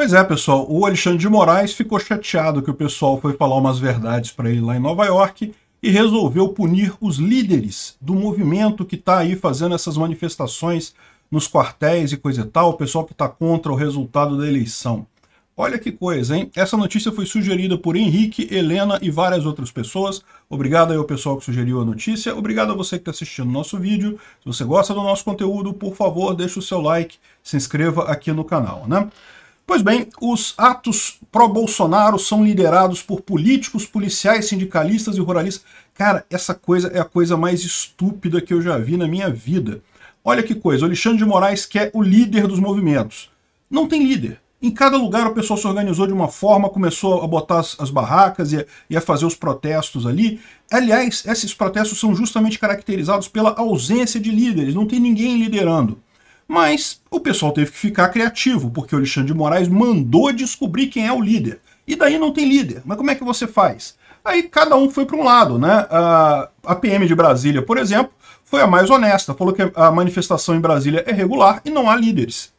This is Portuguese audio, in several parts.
Pois é, pessoal, o Alexandre de Moraes ficou chateado que o pessoal foi falar umas verdades para ele lá em Nova York e resolveu punir os líderes do movimento que está aí fazendo essas manifestações nos quartéis e coisa e tal, o pessoal que está contra o resultado da eleição. Olha que coisa, hein? Essa notícia foi sugerida por Henrique, Helena e várias outras pessoas. Obrigado aí ao pessoal que sugeriu a notícia. Obrigado a você que está assistindo o nosso vídeo. Se você gosta do nosso conteúdo, por favor, deixe o seu like, se inscreva aqui no canal, né? Pois bem, os atos pró-Bolsonaro são liderados por políticos, policiais, sindicalistas e ruralistas. Cara, essa coisa é a coisa mais estúpida que eu já vi na minha vida. Olha que coisa, o Alexandre de Moraes quer é o líder dos movimentos. Não tem líder. Em cada lugar o pessoal se organizou de uma forma, começou a botar as, as barracas e a, e a fazer os protestos ali. Aliás, esses protestos são justamente caracterizados pela ausência de líderes, não tem ninguém liderando. Mas o pessoal teve que ficar criativo, porque o Alexandre de Moraes mandou descobrir quem é o líder. E daí não tem líder. Mas como é que você faz? Aí cada um foi para um lado, né? A PM de Brasília, por exemplo, foi a mais honesta, falou que a manifestação em Brasília é regular e não há líderes.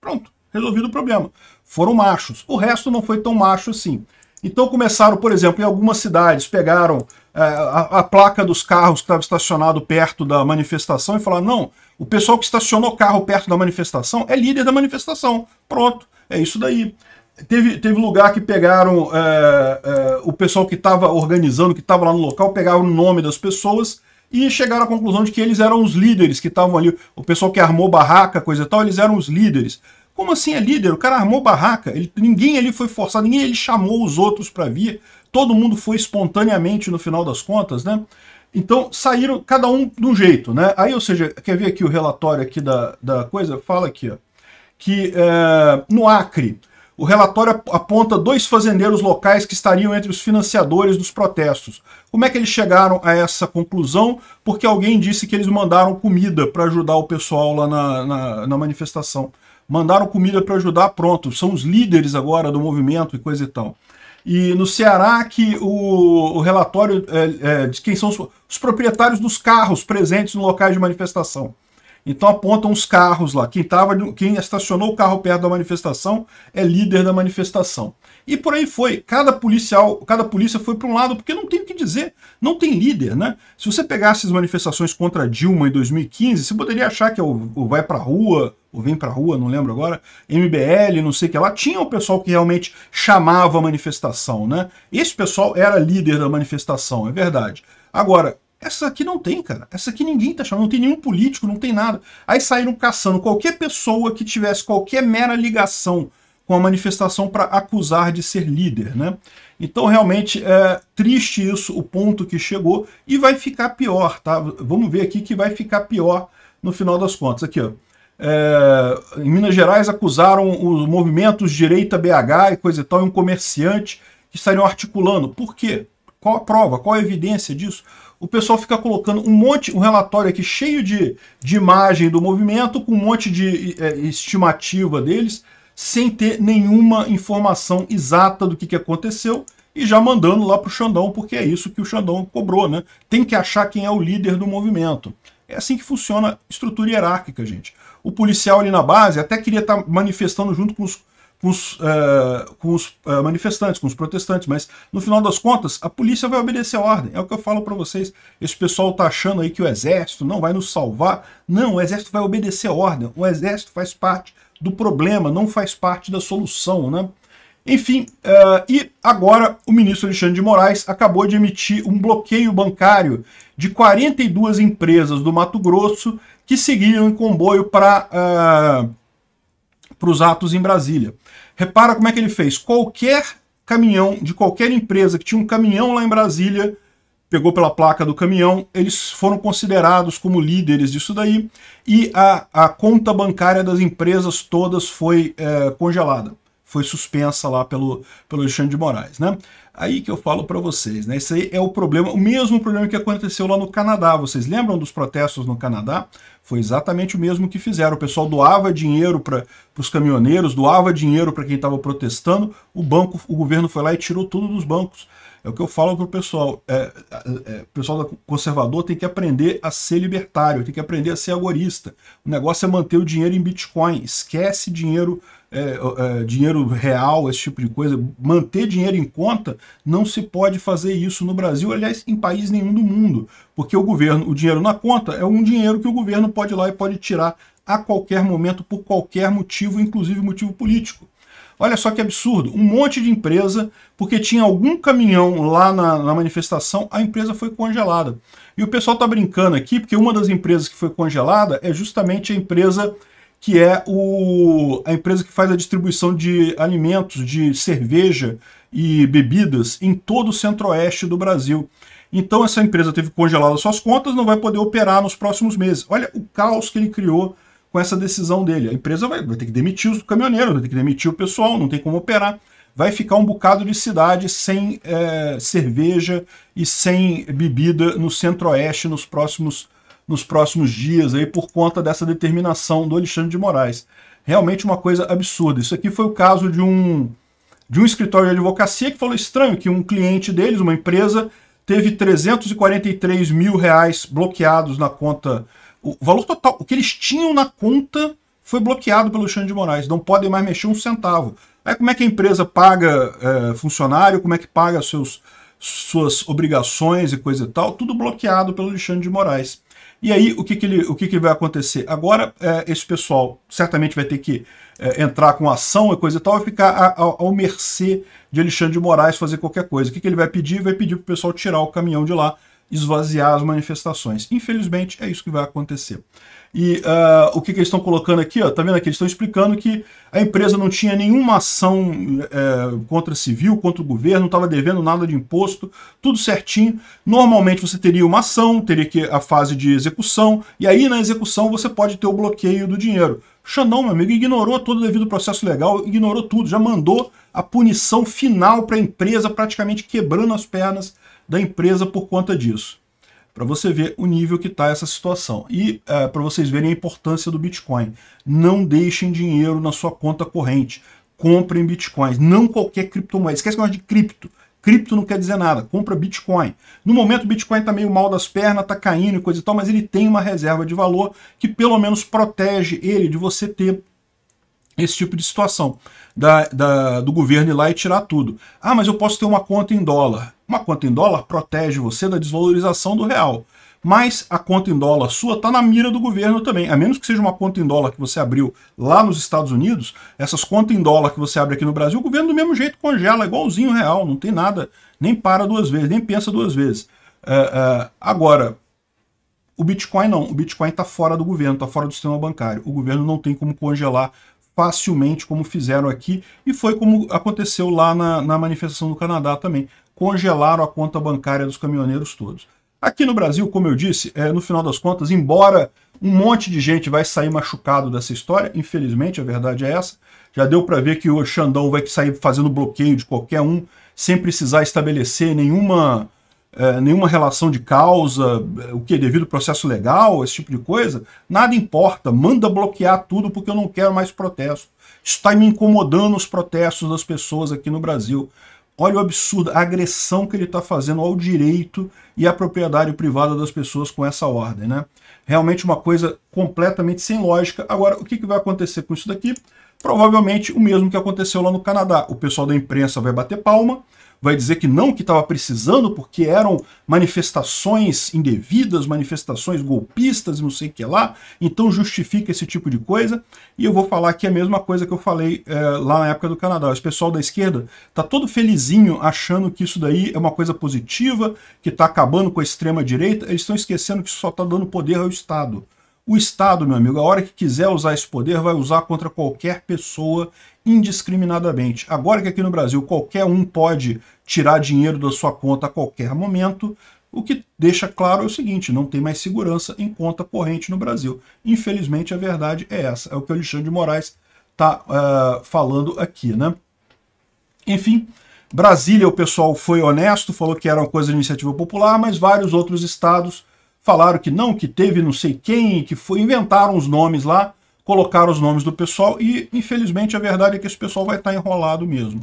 Pronto, resolvido o problema. Foram machos. O resto não foi tão macho assim. Então começaram, por exemplo, em algumas cidades, pegaram é, a, a, placa dos carros que estava estacionado perto da manifestação e falaram, não, o pessoal que estacionou carro perto da manifestação é líder da manifestação. Pronto, é isso daí. Teve, teve lugar que pegaram é, é, o pessoal que estava organizando, que estava lá no local, pegaram o nome das pessoas e chegaram à conclusão de que eles eram os líderes que estavam ali. O pessoal que armou barraca, coisa e tal, eles eram os líderes. Como assim é líder? O cara armou barraca. Ele, ninguém ali foi forçado, ninguém ele chamou os outros para vir. Todo mundo foi espontaneamente no final das contas, né? Então saíram cada um de um jeito, né? Aí, ou seja, quer ver aqui o relatório aqui da, da coisa? Fala aqui, ó, que é, no Acre o relatório aponta dois fazendeiros locais que estariam entre os financiadores dos protestos. Como é que eles chegaram a essa conclusão? Porque alguém disse que eles mandaram comida para ajudar o pessoal lá na, na, na manifestação mandaram comida para ajudar, pronto, são os líderes agora do movimento e coisa e tal. E no Ceará que o, o relatório é, é, de quem são os, os proprietários dos carros presentes no locais de manifestação. Então apontam os carros lá. Quem, tava, quem estacionou o carro perto da manifestação é líder da manifestação. E por aí foi. Cada policial, cada polícia foi para um lado, porque não tem o que dizer. Não tem líder, né? Se você pegasse as manifestações contra Dilma em 2015, você poderia achar que é o, o vai para rua, ou vem para rua, não lembro agora, MBL, não sei o que lá. Tinha o pessoal que realmente chamava a manifestação, né? Esse pessoal era líder da manifestação, é verdade. Agora, essa aqui não tem, cara. Essa aqui ninguém tá chamando, não tem nenhum político, não tem nada. Aí saíram caçando qualquer pessoa que tivesse qualquer mera ligação com a manifestação para acusar de ser líder, né? Então, realmente, é triste isso, o ponto que chegou, e vai ficar pior, tá? Vamos ver aqui que vai ficar pior no final das contas. Aqui, ó. É, em Minas Gerais, acusaram os movimentos direita BH e coisa e tal, e um comerciante que estariam articulando. Por quê? Qual a prova? Qual a evidência disso? o pessoal fica colocando um monte, um relatório aqui cheio de, de imagem do movimento, com um monte de é, estimativa deles, sem ter nenhuma informação exata do que, que aconteceu, e já mandando lá para o Xandão, porque é isso que o Xandão cobrou, né? Tem que achar quem é o líder do movimento. É assim que funciona a estrutura hierárquica, gente. O policial ali na base até queria estar tá manifestando junto com os com os, uh, com os uh, manifestantes, com os protestantes, mas no final das contas, a polícia vai obedecer a ordem. É o que eu falo para vocês. Esse pessoal tá achando aí que o exército não vai nos salvar. Não, o exército vai obedecer a ordem. O exército faz parte do problema, não faz parte da solução, né? Enfim, uh, e agora o ministro Alexandre de Moraes acabou de emitir um bloqueio bancário de 42 empresas do Mato Grosso que seguiam em comboio para para os atos em Brasília. Repara como é que ele fez. Qualquer caminhão de qualquer empresa que tinha um caminhão lá em Brasília, pegou pela placa do caminhão, eles foram considerados como líderes disso daí e a, a conta bancária das empresas todas foi é, congelada foi suspensa lá pelo, pelo Alexandre de Moraes, né? Aí que eu falo para vocês, né? Esse aí é o problema, o mesmo problema que aconteceu lá no Canadá. Vocês lembram dos protestos no Canadá? Foi exatamente o mesmo que fizeram. O pessoal doava dinheiro para os caminhoneiros, doava dinheiro para quem estava protestando. O banco, o governo foi lá e tirou tudo dos bancos. É o que eu falo para o pessoal. É, é, é pessoal conservador tem que aprender a ser libertário, tem que aprender a ser agorista. O negócio é manter o dinheiro em Bitcoin. Esquece dinheiro, é, é, dinheiro real, esse tipo de coisa. Manter dinheiro em conta não se pode fazer isso no Brasil, aliás, em país nenhum do mundo. Porque o governo, o dinheiro na conta é um dinheiro que o governo pode ir lá e pode tirar a qualquer momento, por qualquer motivo, inclusive motivo político. Olha só que absurdo, um monte de empresa, porque tinha algum caminhão lá na, na manifestação, a empresa foi congelada. E o pessoal está brincando aqui, porque uma das empresas que foi congelada é justamente a empresa que é o, a empresa que faz a distribuição de alimentos, de cerveja e bebidas em todo o centro-oeste do Brasil. Então essa empresa teve congelada suas contas, não vai poder operar nos próximos meses. Olha o caos que ele criou com essa decisão dele. A empresa vai, vai ter que demitir os caminhoneiros, vai ter que demitir o pessoal, não tem como operar. Vai ficar um bocado de cidade sem é, cerveja e sem bebida no centro-oeste nos próximos, nos próximos dias, aí, por conta dessa determinação do Alexandre de Moraes. Realmente uma coisa absurda. Isso aqui foi o caso de um, de um escritório de advocacia que falou estranho que um cliente deles, uma empresa, teve 343 mil reais bloqueados na conta o valor total, o que eles tinham na conta foi bloqueado pelo Alexandre de Moraes, não podem mais mexer um centavo. Aí como é que a empresa paga é, funcionário, como é que paga seus, suas obrigações e coisa e tal, tudo bloqueado pelo Alexandre de Moraes. E aí, o que, que, ele, o que, que vai acontecer? Agora, é, esse pessoal certamente vai ter que é, entrar com ação e coisa e tal, e ficar a, a, ao mercê de Alexandre de Moraes fazer qualquer coisa. O que, que ele vai pedir? Vai pedir para o pessoal tirar o caminhão de lá, esvaziar as manifestações. Infelizmente, é isso que vai acontecer. E uh, o que, que, eles estão colocando aqui, ó, tá vendo aqui? Eles estão explicando que a empresa não tinha nenhuma ação é, contra civil, contra o governo, não estava devendo nada de imposto, tudo certinho. Normalmente você teria uma ação, teria que a fase de execução, e aí na execução você pode ter o bloqueio do dinheiro. Xandão, meu amigo, ignorou todo o devido processo legal, ignorou tudo, já mandou a punição final para a empresa, praticamente quebrando as pernas da empresa por conta disso. Para você ver o nível que está essa situação. E é, para vocês verem a importância do Bitcoin. Não deixem dinheiro na sua conta corrente. Comprem Bitcoins. Não qualquer criptomoeda. Esquece que nós é de cripto. Cripto não quer dizer nada, compra Bitcoin. No momento o Bitcoin está meio mal das pernas, está caindo e coisa e tal, mas ele tem uma reserva de valor que pelo menos protege ele de você ter esse tipo de situação da, da, do governo ir lá e tirar tudo. Ah, mas eu posso ter uma conta em dólar. Uma conta em dólar protege você da desvalorização do real. Mas a conta em dólar sua está na mira do governo também. A menos que seja uma conta em dólar que você abriu lá nos Estados Unidos, essas contas em dólar que você abre aqui no Brasil, o governo do mesmo jeito congela, igualzinho o real, não tem nada, nem para duas vezes, nem pensa duas vezes. Uh, uh, agora, o Bitcoin não. O Bitcoin está fora do governo, está fora do sistema bancário. O governo não tem como congelar facilmente, como fizeram aqui, e foi como aconteceu lá na, na manifestação do Canadá também. Congelaram a conta bancária dos caminhoneiros todos. Aqui no Brasil, como eu disse, é, no final das contas, embora um monte de gente vai sair machucado dessa história, infelizmente a verdade é essa, já deu para ver que o Xandão vai sair fazendo bloqueio de qualquer um, sem precisar estabelecer nenhuma é, nenhuma relação de causa, é, o que? Devido ao processo legal, esse tipo de coisa, nada importa, manda bloquear tudo porque eu não quero mais protesto. Está me incomodando os protestos das pessoas aqui no Brasil. Olha o absurdo, a agressão que ele está fazendo ao direito e à propriedade privada das pessoas com essa ordem. Né? Realmente uma coisa completamente sem lógica. Agora, o que, que vai acontecer com isso daqui? Provavelmente o mesmo que aconteceu lá no Canadá. O pessoal da imprensa vai bater palma, vai dizer que não, que estava precisando, porque eram manifestações indevidas, manifestações golpistas, não sei o que lá, então justifica esse tipo de coisa. E eu vou falar aqui a mesma coisa que eu falei é, lá na época do Canadá. Esse pessoal da esquerda está todo felizinho achando que isso daí é uma coisa positiva, que está acabando com a extrema-direita, eles estão esquecendo que isso só está dando poder ao Estado. O Estado, meu amigo, a hora que quiser usar esse poder, vai usar contra qualquer pessoa indiscriminadamente. Agora que aqui no Brasil qualquer um pode tirar dinheiro da sua conta a qualquer momento, o que deixa claro é o seguinte, não tem mais segurança em conta corrente no Brasil. Infelizmente, a verdade é essa. É o que o Alexandre de Moraes está uh, eh, falando aqui. né? Enfim, Brasília, o pessoal foi honesto, falou que era uma coisa de iniciativa popular, mas vários outros estados falaram que não, que teve não sei quem, que foi, inventaram os nomes lá, colocaram os nomes do pessoal e, infelizmente, a verdade é que esse pessoal vai estar tá enrolado mesmo.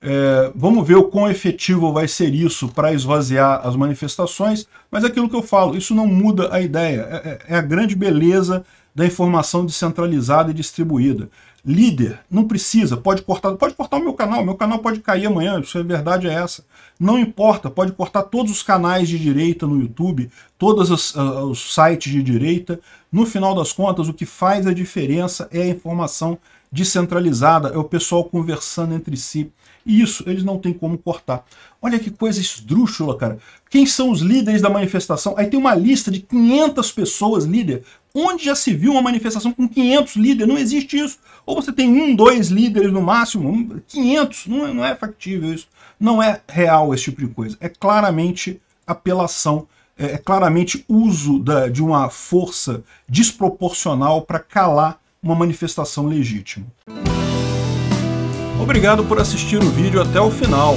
É, vamos ver o quão efetivo vai ser isso para esvaziar as manifestações, mas é aquilo que eu falo, isso não muda a ideia, é, é, é a grande beleza da informação descentralizada e distribuída. Líder, não precisa, pode cortar, pode cortar o meu canal, meu canal pode cair amanhã, isso é verdade é essa. Não importa, pode cortar todos os canais de direita no YouTube, todos os, uh, ah, os sites de direita. No final das contas, o que faz a diferença é a informação descentralizada, é o pessoal conversando entre si. E isso eles não têm como cortar. Olha que coisa esdrúxula, cara. Quem são os líderes da manifestação? Aí tem uma lista de 500 pessoas líder. Onde já se viu uma manifestação com 500 líderes? Não existe isso. Ou você tem um, dois líderes no máximo, 500. Não é, não é factível isso. Não é real esse tipo de coisa. É claramente apelação, é, é claramente uso da, de uma força desproporcional para calar uma manifestação legítima. Obrigado por assistir o vídeo até o final.